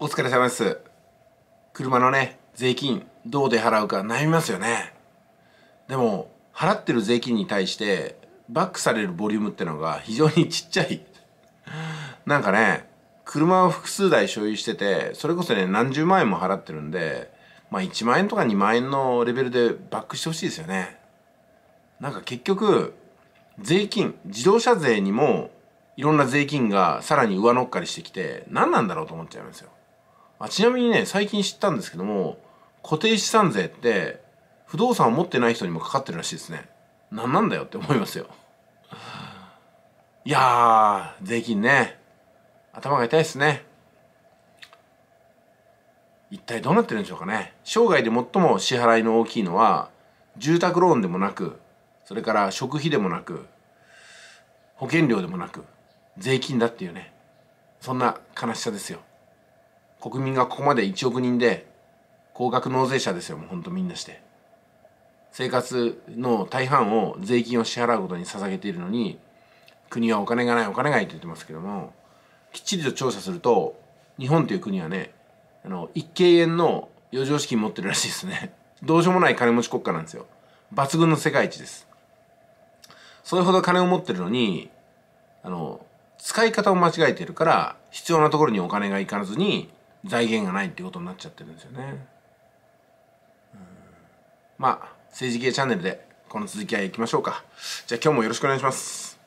お疲れ様です。車のね、税金、どうで払うか悩みますよね。でも、払ってる税金に対して、バックされるボリュームってのが非常にちっちゃい。なんかね、車を複数台所有してて、それこそね、何十万円も払ってるんで、まあ1万円とか2万円のレベルでバックしてほしいですよね。なんか結局、税金、自動車税にも、いろんな税金がさらに上乗っかりしてきて、何なんだろうと思っちゃいますよ。あちなみにね最近知ったんですけども固定資産税って不動産を持ってない人にもかかってるらしいですね何なんだよって思いますよいやー税金ね頭が痛いですね一体どうなってるんでしょうかね生涯で最も支払いの大きいのは住宅ローンでもなくそれから食費でもなく保険料でもなく税金だっていうねそんな悲しさですよ国民がここまで1億人で高額納税者ですよもうほんとみんなして生活の大半を税金を支払うことに捧げているのに国はお金がないお金がないと言ってますけどもきっちりと調査すると日本という国はねあの1京円の余剰資金持ってるらしいですねどうしようもない金持ち国家なんですよ抜群の世界一ですそれほど金を持ってるのにあの使い方を間違えてるから必要なところにお金が行かずに財源がないっていうことになっちゃってるんですよね。まあ、政治系チャンネルでこの続きは行きましょうか。じゃあ今日もよろしくお願いします。